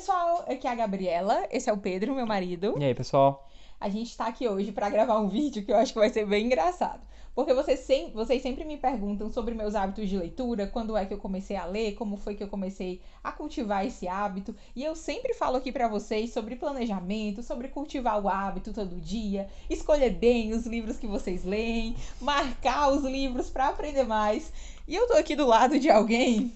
pessoal, aqui é a Gabriela, esse é o Pedro, meu marido. E aí, pessoal? A gente tá aqui hoje para gravar um vídeo que eu acho que vai ser bem engraçado. Porque vocês, sem, vocês sempre me perguntam sobre meus hábitos de leitura, quando é que eu comecei a ler, como foi que eu comecei a cultivar esse hábito. E eu sempre falo aqui para vocês sobre planejamento, sobre cultivar o hábito todo dia, escolher bem os livros que vocês leem, marcar os livros para aprender mais. E eu tô aqui do lado de alguém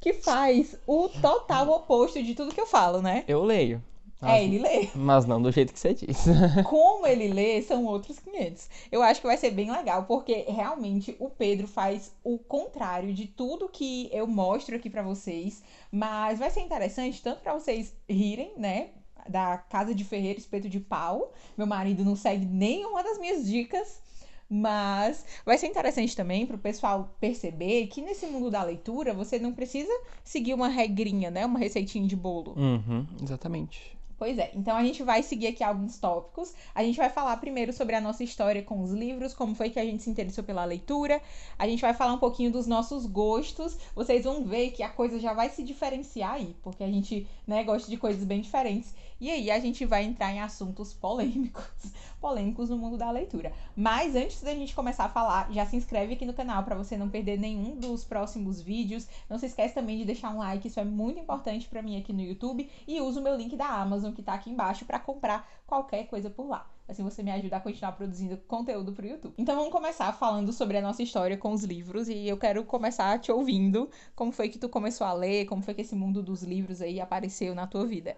que faz o total oposto de tudo que eu falo, né? Eu leio. É, mas, é, ele lê. Mas não do jeito que você diz. Como ele lê, são outros 500. Eu acho que vai ser bem legal, porque realmente o Pedro faz o contrário de tudo que eu mostro aqui para vocês. Mas vai ser interessante, tanto para vocês rirem, né? Da Casa de Ferreiro, Espeto de Pau. Meu marido não segue nenhuma das minhas dicas. Mas vai ser interessante também para o pessoal perceber que nesse mundo da leitura você não precisa seguir uma regrinha, né? Uma receitinha de bolo. Uhum, exatamente. Pois é, então a gente vai seguir aqui alguns tópicos. A gente vai falar primeiro sobre a nossa história com os livros, como foi que a gente se interessou pela leitura. A gente vai falar um pouquinho dos nossos gostos. Vocês vão ver que a coisa já vai se diferenciar aí, porque a gente né, gosta de coisas bem diferentes. E aí a gente vai entrar em assuntos polêmicos, polêmicos no mundo da leitura. Mas antes da gente começar a falar, já se inscreve aqui no canal para você não perder nenhum dos próximos vídeos. Não se esquece também de deixar um like, isso é muito importante para mim aqui no YouTube e usa o meu link da Amazon que tá aqui embaixo para comprar qualquer coisa por lá. Assim você me ajuda a continuar produzindo conteúdo pro YouTube. Então vamos começar falando sobre a nossa história com os livros e eu quero começar te ouvindo. Como foi que tu começou a ler? Como foi que esse mundo dos livros aí apareceu na tua vida?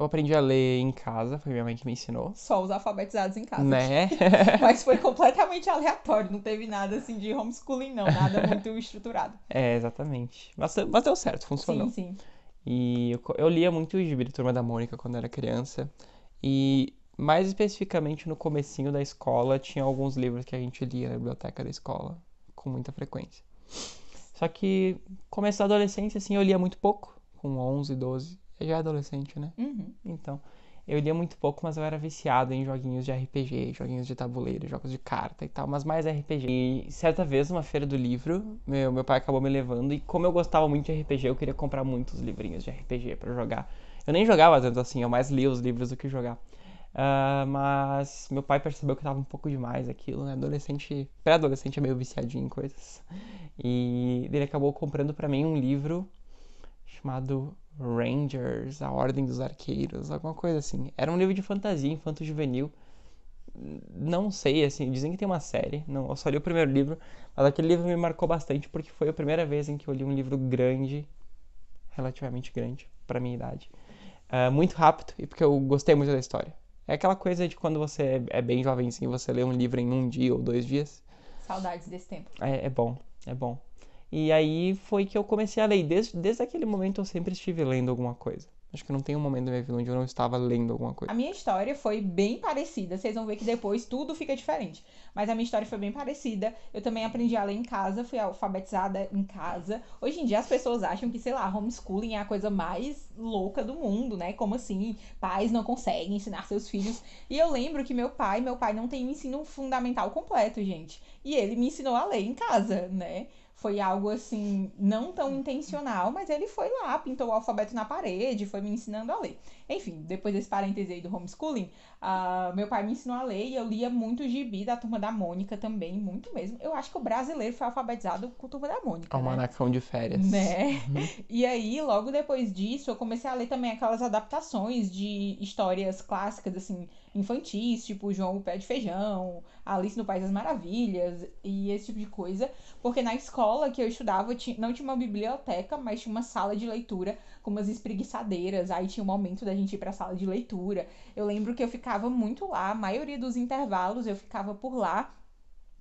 Eu aprendi a ler em casa, foi minha mãe que me ensinou. Só os alfabetizados em casa. Né? Mas foi completamente aleatório, não teve nada assim de homeschooling, não, nada muito estruturado. É, exatamente. Mas, mas deu certo, funcionou. Sim, sim. E eu, eu lia muito o Gibi Turma da Mônica quando era criança. E mais especificamente no comecinho da escola, tinha alguns livros que a gente lia na biblioteca da escola, com muita frequência. Só que começo da adolescência, assim, eu lia muito pouco, com 11, 12 já é adolescente, né? Uhum. Então, eu lia muito pouco, mas eu era viciado em joguinhos de RPG, joguinhos de tabuleiro, jogos de carta e tal, mas mais RPG. E certa vez, numa feira do livro, meu, meu pai acabou me levando, e como eu gostava muito de RPG, eu queria comprar muitos livrinhos de RPG para jogar. Eu nem jogava tanto assim, eu mais lia os livros do que jogar. Uh, mas meu pai percebeu que tava um pouco demais aquilo, né? Adolescente, pré-adolescente é meio viciadinho em coisas. E ele acabou comprando para mim um livro chamado Rangers, A Ordem dos Arqueiros, alguma coisa assim. Era um livro de fantasia infanto-juvenil. Não sei, assim, dizem que tem uma série, não, eu só li o primeiro livro, mas aquele livro me marcou bastante porque foi a primeira vez em que eu li um livro grande, relativamente grande, para minha idade. Uh, muito rápido e porque eu gostei muito da história. É aquela coisa de quando você é, é bem jovem assim, você lê um livro em um dia ou dois dias. Saudades desse tempo. É, é bom, é bom. E aí foi que eu comecei a ler. Desde, desde aquele momento eu sempre estive lendo alguma coisa. Acho que não tem um momento da minha vida onde eu não estava lendo alguma coisa. A minha história foi bem parecida. Vocês vão ver que depois tudo fica diferente. Mas a minha história foi bem parecida. Eu também aprendi a ler em casa, fui alfabetizada em casa. Hoje em dia as pessoas acham que, sei lá, homeschooling é a coisa mais louca do mundo, né? Como assim? Pais não conseguem ensinar seus filhos. E eu lembro que meu pai, meu pai não tem um ensino fundamental completo, gente. E ele me ensinou a ler em casa, né? Foi algo assim, não tão intencional, mas ele foi lá, pintou o alfabeto na parede, foi me ensinando a ler. Enfim, depois desse parêntese aí do homeschooling, uh, meu pai me ensinou a ler e eu lia muito gibi da Turma da Mônica também, muito mesmo. Eu acho que o brasileiro foi alfabetizado com Turma da Mônica. Almanacão né? de férias. Né? Uhum. E aí, logo depois disso, eu comecei a ler também aquelas adaptações de histórias clássicas, assim, infantis, tipo João o Pé de Feijão, Alice no País das Maravilhas e esse tipo de coisa, porque na escola que eu estudava não tinha uma biblioteca, mas tinha uma sala de leitura com umas espreguiçadeiras, aí tinha um momento da gente ir para a sala de leitura. Eu lembro que eu ficava muito lá, a maioria dos intervalos eu ficava por lá.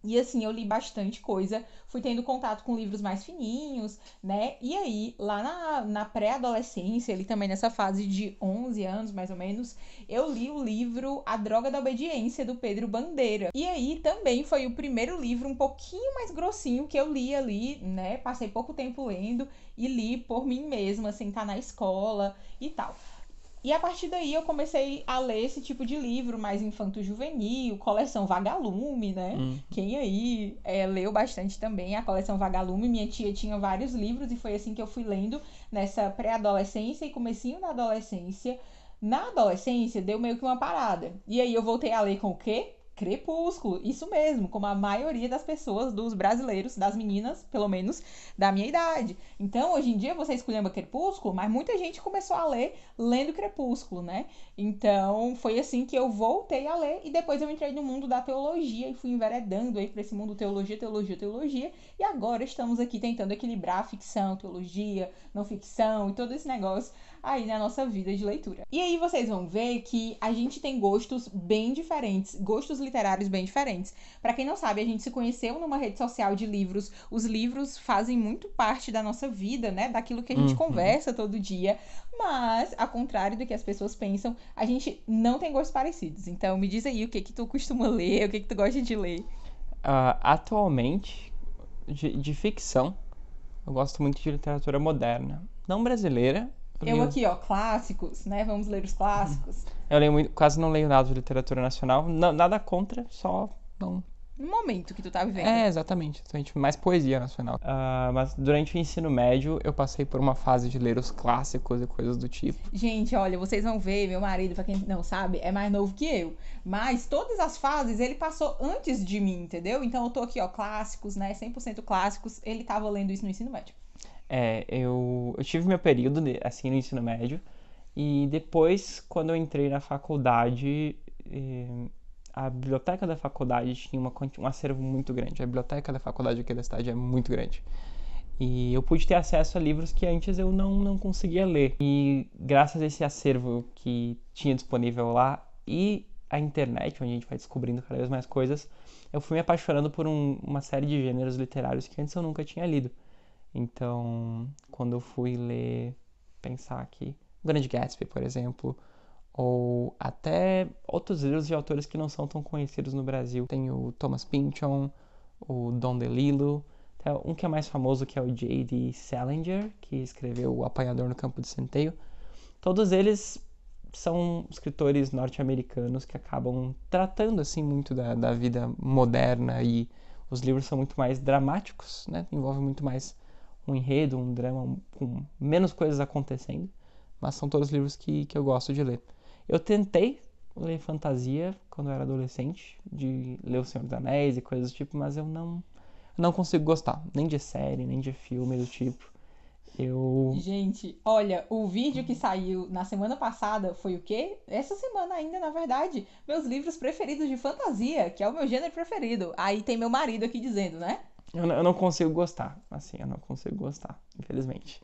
E assim, eu li bastante coisa, fui tendo contato com livros mais fininhos, né? E aí, lá na, na pré-adolescência, ali também nessa fase de 11 anos, mais ou menos, eu li o livro A Droga da Obediência, do Pedro Bandeira. E aí, também foi o primeiro livro um pouquinho mais grossinho que eu li ali, né? Passei pouco tempo lendo e li por mim mesma, sem assim, estar tá na escola e tal. E a partir daí eu comecei a ler esse tipo de livro mais infanto-juvenil, coleção Vagalume, né? Hum. Quem aí é, leu bastante também a coleção Vagalume. Minha tia tinha vários livros e foi assim que eu fui lendo nessa pré-adolescência e comecinho da adolescência. Na adolescência deu meio que uma parada. E aí eu voltei a ler com o quê? Crepúsculo, isso mesmo, como a maioria das pessoas, dos brasileiros, das meninas, pelo menos da minha idade. Então, hoje em dia você escolheu Crepúsculo, mas muita gente começou a ler lendo Crepúsculo, né? Então, foi assim que eu voltei a ler e depois eu entrei no mundo da teologia e fui enveredando aí para esse mundo teologia, teologia, teologia. E agora estamos aqui tentando equilibrar ficção, teologia, não ficção e todo esse negócio aí na nossa vida de leitura. E aí vocês vão ver que a gente tem gostos bem diferentes, gostos literários bem diferentes. Para quem não sabe, a gente se conheceu numa rede social de livros. Os livros fazem muito parte da nossa vida, né? Daquilo que a gente uhum. conversa todo dia. Mas, ao contrário do que as pessoas pensam, a gente não tem gostos parecidos. Então, me diz aí o que que tu costuma ler, o que que tu gosta de ler. Uh, atualmente, de, de ficção, eu gosto muito de literatura moderna. Não brasileira, eu Meu. aqui, ó, clássicos, né? Vamos ler os clássicos. Eu leio muito, quase não leio nada de literatura nacional, n- nada contra, só não. No momento que tu tá vivendo. É, exatamente, exatamente então, mais poesia nacional. Ah, mas durante o ensino médio eu passei por uma fase de ler os clássicos e coisas do tipo. Gente, olha, vocês vão ver, meu marido, pra quem não sabe, é mais novo que eu. Mas todas as fases ele passou antes de mim, entendeu? Então eu tô aqui, ó, clássicos, né? 100% clássicos. Ele tava lendo isso no ensino médio. É, eu, eu tive meu período, de, assim, no ensino médio, e depois, quando eu entrei na faculdade, eh, a biblioteca da faculdade tinha uma, um acervo muito grande. A biblioteca da faculdade aqui da cidade é muito grande. E eu pude ter acesso a livros que antes eu não, não conseguia ler. E graças a esse acervo que tinha disponível lá e a internet, onde a gente vai descobrindo cada vez mais coisas, eu fui me apaixonando por um, uma série de gêneros literários que antes eu nunca tinha lido. Então, quando eu fui ler, pensar aqui, O Grande Gatsby, por exemplo, ou até outros livros de autores que não são tão conhecidos no Brasil. Tem o Thomas Pynchon, o Don DeLillo, até um que é mais famoso que é o J.D. Salinger, que escreveu O Apanhador no Campo de Centeio. Todos eles são escritores norte-americanos que acabam tratando assim muito da, da vida moderna e os livros são muito mais dramáticos, né? muito mais um enredo, um drama com menos coisas acontecendo, mas são todos livros que, que eu gosto de ler. Eu tentei ler fantasia quando eu era adolescente, de ler O Senhor dos Anéis e coisas do tipo, mas eu não, não consigo gostar, nem de série, nem de filme do tipo. Eu... Gente, olha, o vídeo que saiu na semana passada foi o quê? Essa semana ainda, na verdade. Meus livros preferidos de fantasia, que é o meu gênero preferido. Aí tem meu marido aqui dizendo, né? Eu não, eu não consigo gostar, assim, eu não consigo gostar, infelizmente.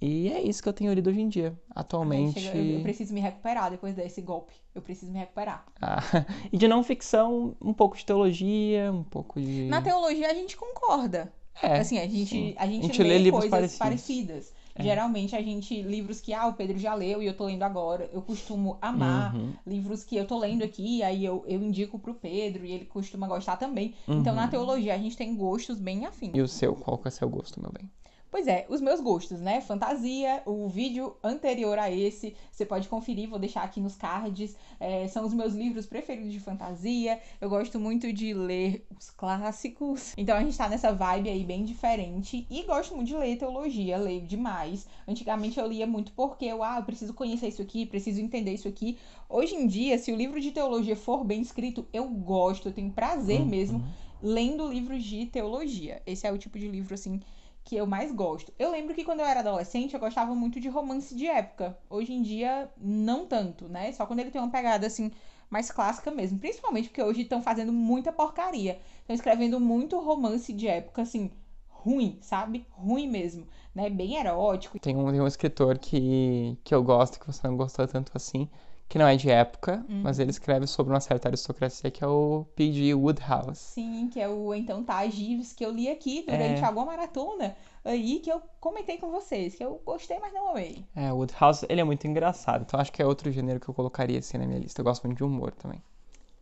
E é isso que eu tenho lido hoje em dia, atualmente. eu, eu, preciso me recuperar depois desse golpe. Eu preciso me recuperar. Ah, e de não ficção, um pouco de teologia, um pouco de. Na teologia a gente concorda. É. Assim, a gente, a gente, a gente lê, lê coisas parecidos. parecidas. É. Geralmente a gente, livros que, ah, o Pedro já leu e eu tô lendo agora, eu costumo amar. Uhum. Livros que eu tô lendo aqui, aí eu, eu indico pro Pedro e ele costuma gostar também. Uhum. Então na uhum. teologia a gente tem gostos bem afins. E o seu, qual que é o seu gosto, meu bem? Pois é, os meus gostos, né? Fantasia, o vídeo anterior a esse, você pode conferir, vou deixar aqui nos cards. É, são os meus livros preferidos de fantasia. Eu gosto muito de ler os clássicos. Então a gente tá nessa vibe aí bem diferente. E gosto muito de ler teologia, leio demais. Antigamente eu lia muito porque eu, ah, eu preciso conhecer isso aqui, preciso entender isso aqui. Hoje em dia, se o livro de teologia for bem escrito, eu gosto, eu tenho prazer uhum. mesmo uhum. lendo livros de teologia. Esse é o tipo de livro, assim que eu mais gosto. Eu lembro que quando eu era adolescente eu gostava muito de romance de época. Hoje em dia, não tanto, né? Só quando ele tem uma pegada assim mais clássica mesmo. Principalmente porque hoje estão fazendo muita porcaria. Estão escrevendo muito romance de época, assim, ruim, sabe? Ruim mesmo, né? Bem erótico. Tem um, tem um escritor que, que eu gosto, que você não gostou tanto assim, que não é de época, uhum. mas ele escreve sobre uma certa aristocracia que é o P.G. Woodhouse. Sim, que é o então tá Gives que eu li aqui durante é... a Maratona aí que eu comentei com vocês, que eu gostei, mas não amei. É, Woodhouse, ele é muito engraçado, então acho que é outro gênero que eu colocaria assim na minha lista. Eu gosto muito de humor também.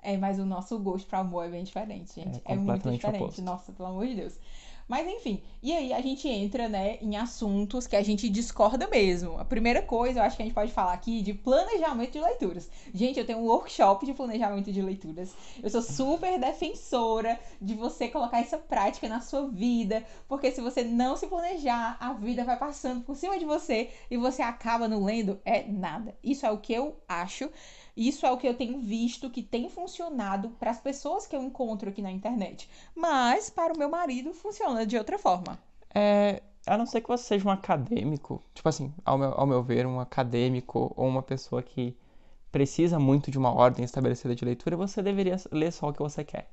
É, mas o nosso gosto para amor é bem diferente, gente. É, é muito diferente. Oposto. Nossa, pelo amor de Deus. Mas enfim, e aí a gente entra, né, em assuntos que a gente discorda mesmo. A primeira coisa, eu acho que a gente pode falar aqui de planejamento de leituras. Gente, eu tenho um workshop de planejamento de leituras. Eu sou super defensora de você colocar essa prática na sua vida, porque se você não se planejar, a vida vai passando por cima de você e você acaba não lendo é nada. Isso é o que eu acho. Isso é o que eu tenho visto que tem funcionado para as pessoas que eu encontro aqui na internet. Mas para o meu marido funciona de outra forma. É, a não ser que você seja um acadêmico, tipo assim, ao meu, ao meu ver, um acadêmico ou uma pessoa que precisa muito de uma ordem estabelecida de leitura, você deveria ler só o que você quer.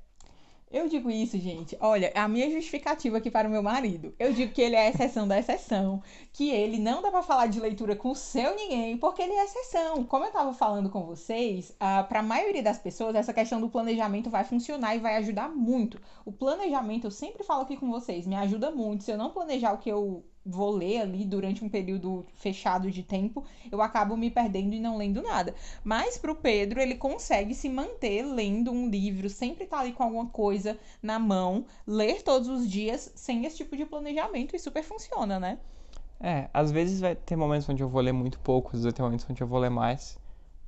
Eu digo isso, gente. Olha, a minha justificativa aqui para o meu marido. Eu digo que ele é exceção da exceção, que ele não dá para falar de leitura com o seu ninguém, porque ele é exceção. Como eu estava falando com vocês, uh, para a maioria das pessoas, essa questão do planejamento vai funcionar e vai ajudar muito. O planejamento, eu sempre falo aqui com vocês, me ajuda muito. Se eu não planejar o que eu vou ler ali durante um período fechado de tempo, eu acabo me perdendo e não lendo nada. Mas pro Pedro, ele consegue se manter lendo um livro, sempre tá ali com alguma coisa na mão, ler todos os dias sem esse tipo de planejamento e super funciona, né? É, às vezes vai ter momentos onde eu vou ler muito pouco, às vezes tem momentos onde eu vou ler mais,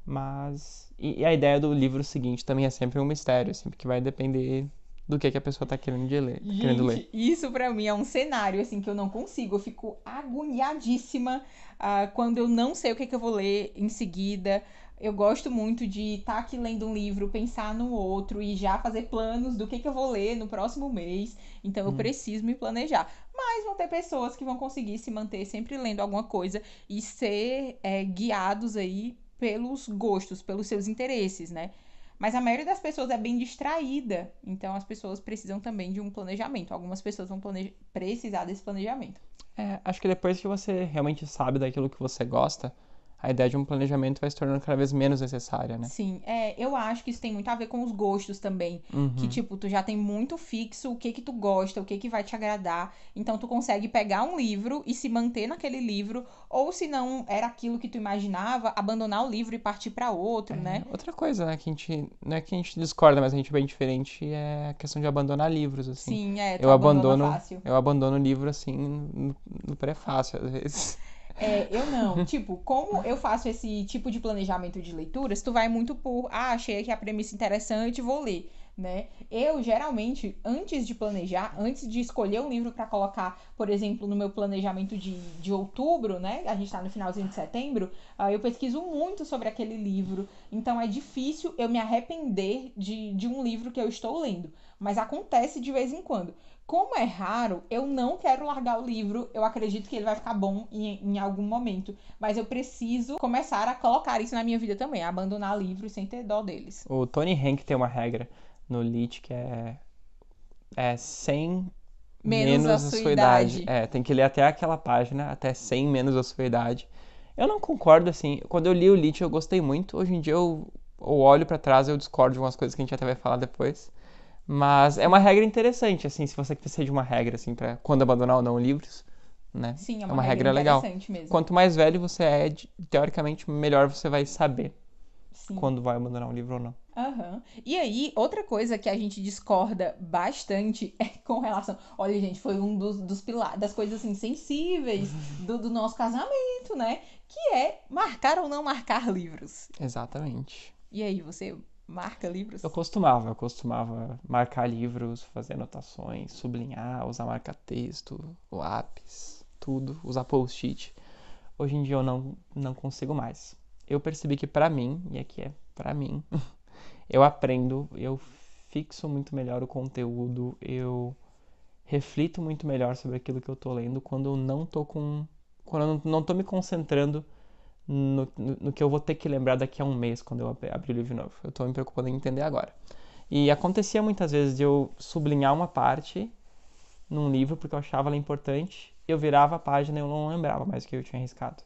mas e, e a ideia do livro seguinte também é sempre um mistério, sempre assim, que vai depender do que, que a pessoa tá querendo, ler, tá Gente, querendo ler. Isso para mim é um cenário assim que eu não consigo. Eu fico agoniadíssima uh, quando eu não sei o que, que eu vou ler em seguida. Eu gosto muito de estar tá aqui lendo um livro, pensar no outro e já fazer planos do que, que eu vou ler no próximo mês. Então eu hum. preciso me planejar. Mas vão ter pessoas que vão conseguir se manter sempre lendo alguma coisa e ser é, guiados aí pelos gostos, pelos seus interesses, né? Mas a maioria das pessoas é bem distraída, então as pessoas precisam também de um planejamento. Algumas pessoas vão planeja precisar desse planejamento. É, acho que depois que você realmente sabe daquilo que você gosta, a ideia de um planejamento vai se tornando cada vez menos necessária, né? Sim, é, eu acho que isso tem muito a ver com os gostos também. Uhum. Que, tipo, tu já tem muito fixo o que que tu gosta, o que que vai te agradar. Então, tu consegue pegar um livro e se manter naquele livro, ou se não era aquilo que tu imaginava, abandonar o livro e partir para outro, é, né? Outra coisa, né, que a gente, não é que a gente discorda, mas a gente é bem diferente, é a questão de abandonar livros, assim. Sim, é, tu eu abandono, fácil. Eu abandono o livro, assim, no, no prefácio, às vezes. É, eu não. tipo, como eu faço esse tipo de planejamento de leituras, tu vai muito por, ah, achei aqui a premissa interessante, vou ler. Né? Eu geralmente, antes de planejar, antes de escolher um livro para colocar, por exemplo, no meu planejamento de, de outubro, né? A gente está no finalzinho de setembro, uh, eu pesquiso muito sobre aquele livro. Então é difícil eu me arrepender de, de um livro que eu estou lendo. Mas acontece de vez em quando como é raro, eu não quero largar o livro. Eu acredito que ele vai ficar bom em, em algum momento. Mas eu preciso começar a colocar isso na minha vida também. Abandonar livros sem ter dó deles. O Tony Hank tem uma regra no Lit que é. É 100 menos, menos a, sua, a sua idade. idade. É, tem que ler até aquela página, até 100 menos a sua idade. Eu não concordo, assim. Quando eu li o Lit, eu gostei muito. Hoje em dia eu, eu olho para trás e eu discordo de algumas coisas que a gente até vai falar depois. Mas é uma regra interessante, assim, se você precisa de uma regra, assim, para quando abandonar ou não livros, né? Sim, é, é uma, é uma regra, regra legal. Mesmo. Quanto mais velho você é, teoricamente, melhor você vai saber Sim. quando vai abandonar um livro ou não. Uhum. E aí, outra coisa que a gente discorda bastante é com relação. Olha, gente, foi um dos, dos pilares, das coisas assim, sensíveis do, do nosso casamento, né? Que é marcar ou não marcar livros. Exatamente. E aí, você marca livros? Eu costumava, eu costumava marcar livros, fazer anotações, sublinhar, usar marca-texto, lápis, tudo, usar post-it. Hoje em dia eu não, não consigo mais. Eu percebi que para mim, e aqui é para mim, eu aprendo, eu fixo muito melhor o conteúdo, eu reflito muito melhor sobre aquilo que eu tô lendo quando eu não tô com quando eu não tô me concentrando no, no, no, que eu vou ter que lembrar daqui a um mês quando eu abrir o livro novo. Eu estou me preocupando em entender agora. E acontecia muitas vezes de eu sublinhar uma parte num livro porque eu achava ela importante, eu virava a página e eu não lembrava mais o que eu tinha riscado.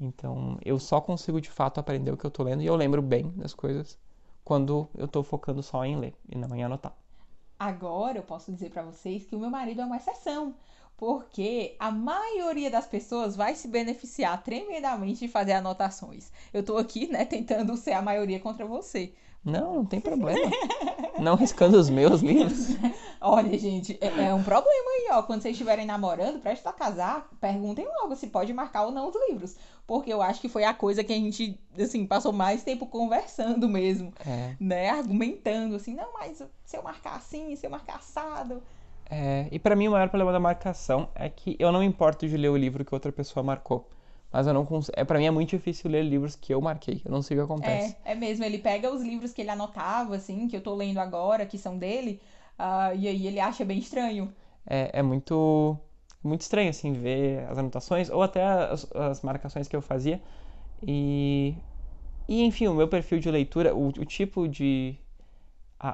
Então, eu só consigo de fato aprender o que eu estou lendo e eu lembro bem das coisas quando eu estou focando só em ler e não em anotar. Agora eu posso dizer para vocês que o meu marido é uma exceção, porque a maioria das pessoas vai se beneficiar tremendamente de fazer anotações. Eu tô aqui, né, tentando ser a maioria contra você. Não, não tem problema. não riscando os meus livros. Olha, gente, é, é, um problema aí, ó. Quando vocês estiverem namorando, prestes a casar, perguntem logo se pode marcar ou não os livros. Porque eu acho que foi a coisa que a gente, assim, passou mais tempo conversando mesmo. É. Né? Argumentando, assim, não, mas se eu marcar assim, se eu marcar assado. É, e para mim o maior problema da marcação é que eu não me importo de ler o livro que outra pessoa marcou. Mas eu não consigo. É, pra mim é muito difícil ler livros que eu marquei. Eu não sei o que acontece. É, é mesmo. Ele pega os livros que ele anotava, assim, que eu tô lendo agora, que são dele, uh, e aí ele acha bem estranho. É, é muito. Muito estranho, assim, ver as anotações, ou até as, as marcações que eu fazia. E. E, enfim, o meu perfil de leitura, o, o tipo de,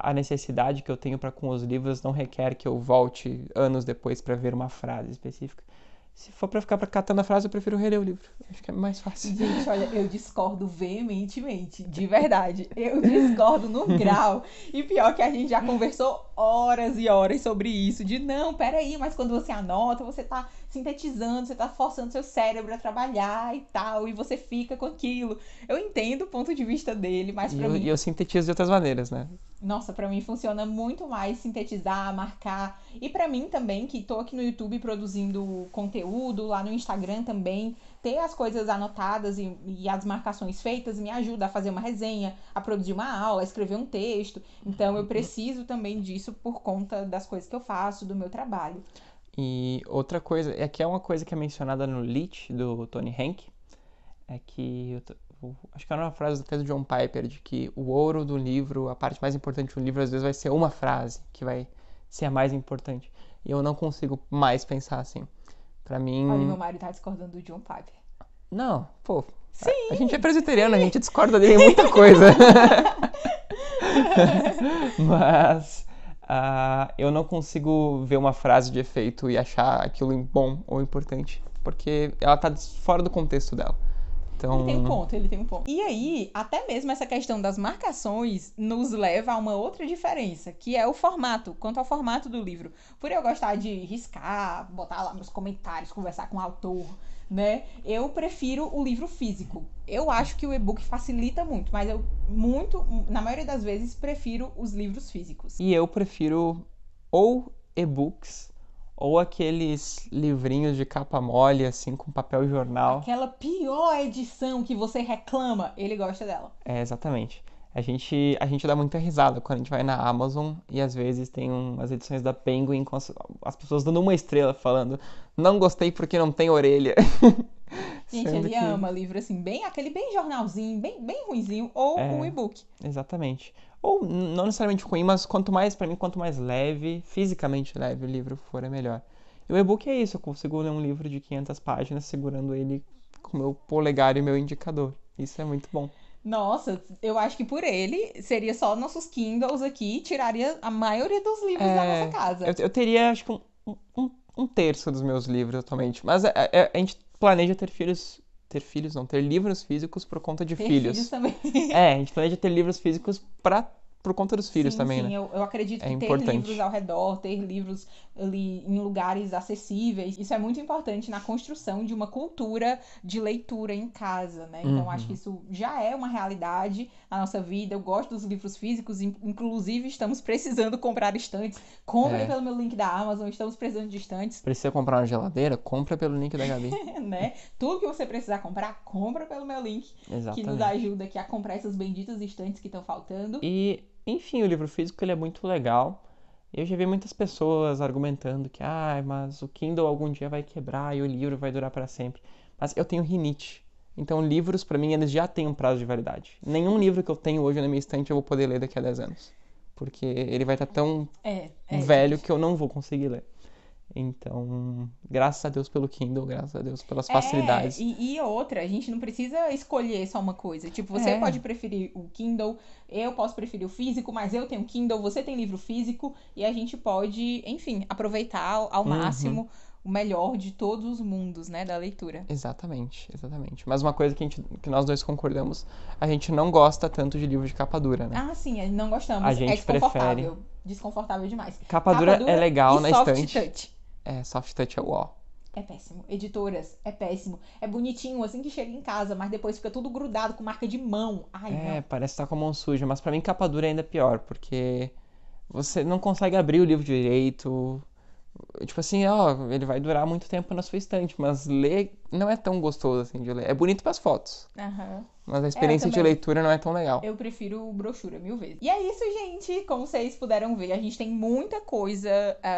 a, necessidade que eu tenho para com os livros não requer que eu volte anos depois para ver uma frase específica. Se for para ficar catando a frase, eu prefiro reler o livro. Acho que é mais fácil. Gente, olha, eu discordo veementemente, de verdade. Eu discordo no grau. E pior que a gente já conversou horas e horas sobre isso. De não, peraí, mas quando você anota, você tá sintetizando, você tá forçando seu cérebro a trabalhar e tal, e você fica com aquilo. Eu entendo o ponto de vista dele, mas pra e mim. E eu sintetizo de outras maneiras, né? nossa, para mim funciona muito mais sintetizar, marcar. E para mim também, que tô aqui no YouTube produzindo conteúdo, lá no Instagram também, ter as coisas anotadas e, e, as marcações feitas me ajuda a fazer uma resenha, a produzir uma aula, a escrever um texto. Então eu preciso também disso por conta das coisas que eu faço, do meu trabalho. E outra coisa, aqui é, é uma coisa que é mencionada no Lit do Tony Hank, é que acho que era uma frase até do John Piper, de que o ouro do livro, a parte mais importante do livro, às vezes vai ser uma frase que vai ser a mais importante. E eu não consigo mais pensar assim. Para mim. Olha, meu marido tá discordando do John Piper. Não, pô. Sim! A, a gente é presbiteriano, a gente discorda dele em muita coisa. Mas. Uh, eu não consigo ver uma frase de efeito e achar aquilo bom ou importante, porque ela tá fora do contexto dela. Então... Ele tem um ponto, ele tem um ponto. E aí, até mesmo essa questão das marcações nos leva a uma outra diferença, que é o formato, quanto ao formato do livro. Por eu gostar de riscar, botar lá meus comentários, conversar com o autor, né? Eu prefiro o livro físico. Eu acho que o e-book facilita muito, mas eu muito, na maioria das vezes, prefiro os livros físicos. E eu prefiro ou e-books ou aqueles livrinhos de capa mole, assim, com papel jornal. Aquela pior edição que você reclama, ele gosta dela. É, exatamente. A gente, a gente dá muita risada quando a gente vai na Amazon e às vezes tem umas edições da Penguin com as, as pessoas dando uma estrela falando não gostei porque não tem orelha. Gente, Sendo ele que... ama livro, assim, bem aquele bem jornalzinho, bem, bem ruinzinho, ou é, um e-book. Exatamente. Ou não necessariamente ruim, mas quanto mais, para mim, quanto mais leve, fisicamente leve o livro for, é melhor. E o e-book é isso, eu consigo ler um livro de 500 páginas segurando ele com meu polegar e meu indicador. Isso é muito bom. Nossa, eu acho que por ele seria só nossos Kindles aqui, tiraria a maioria dos livros é, da nossa casa. Eu, eu teria, acho que, um, um um terço dos meus livros atualmente. Mas a, é, a, é, a gente planeja ter filhos. Ter filhos, não, ter livros físicos por conta de ter filhos. filhos também. É, a gente planeja ter livros físicos para por conta dos filhos sim, também, sim. né? Eu, eu acredito é que importante. ter livros ao redor, ter livros ali em lugares acessíveis, isso é muito importante na construção de uma cultura de leitura em casa, né? Então uhum. acho que uhum. isso já é uma realidade na nossa vida. Eu gosto dos livros físicos, inclusive estamos precisando comprar estantes. Compre é. pelo meu link da Amazon, estamos precisando de estantes. Precisa comprar uma geladeira? Compra pelo link da Gabi. né? Tudo que você precisar comprar, compra pelo meu link, Exatamente. que nos ajuda aqui a comprar essas benditas estantes que estão faltando. E enfim, o livro físico ele é muito legal. Eu já vi muitas pessoas argumentando que, ah, mas o Kindle algum dia vai quebrar e o livro vai durar para sempre. Mas eu tenho rinite. Então, livros, para mim, eles já têm um prazo de validade. Nenhum livro que eu tenho hoje na minha estante eu vou poder ler daqui a 10 anos. Porque ele vai estar tá tão é, é, velho que eu não vou conseguir ler. Então, graças a Deus pelo Kindle, graças a Deus pelas é, facilidades. E, e, outra, a gente não precisa escolher só uma coisa. Tipo, você é. pode preferir o Kindle, eu posso preferir o físico, mas eu tenho Kindle, você tem livro físico, e a gente pode, enfim, aproveitar ao uhum. máximo o melhor de todos os mundos, né, da leitura. Exatamente, exatamente. Mas uma coisa que, gente, que, nós dois concordamos, a gente não gosta tanto de livro de capa dura, né? Ah, sim, não gostamos. A gente é desconfortável. Prefere... Desconfortável demais. Capa, capa dura, é legal na soft estante. Touch. É, soft touch é o ó. É péssimo. Editoras, é péssimo. É bonitinho assim que chega em casa, mas depois fica tudo grudado com marca de mão. Ai, é, não. parece estar tá com a mão suja, mas para mim capa dura é ainda pior, porque você não consegue abrir o livro direito. Tipo assim, ó, ele vai durar muito tempo na sua estante, mas ler não é tão gostoso assim de ler. É bonito para as fotos. Aham. Mas a é, experiência é, de leitura não é tão legal. Eu prefiro brochura mil vezes. E é isso, gente. Como vocês puderam ver, a gente tem muita coisa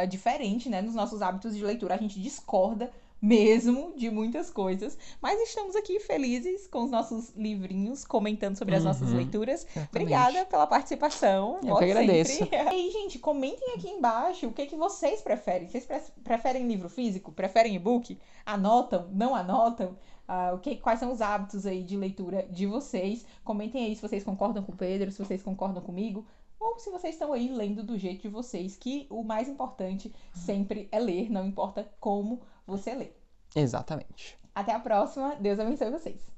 uh, diferente, né, nos nossos hábitos de leitura. A gente discorda mesmo de muitas coisas, mas estamos aqui felizes com os nossos livrinhos, comentando sobre as nossas uhum. leituras. Exatamente. Obrigada pela participação. Eu que agradeço. Sempre. E aí, gente, comentem aqui embaixo o que, é que vocês preferem. Vocês pre preferem livro físico? Preferem e-book? Anotam? Não anotam? Uh, o que, quais são os hábitos aí de leitura de vocês? Comentem aí se vocês concordam com o Pedro, se vocês concordam comigo ou se vocês estão aí lendo do jeito de vocês, que o mais importante sempre é ler, não importa como, você lê. Exatamente. Até a próxima. Deus abençoe vocês.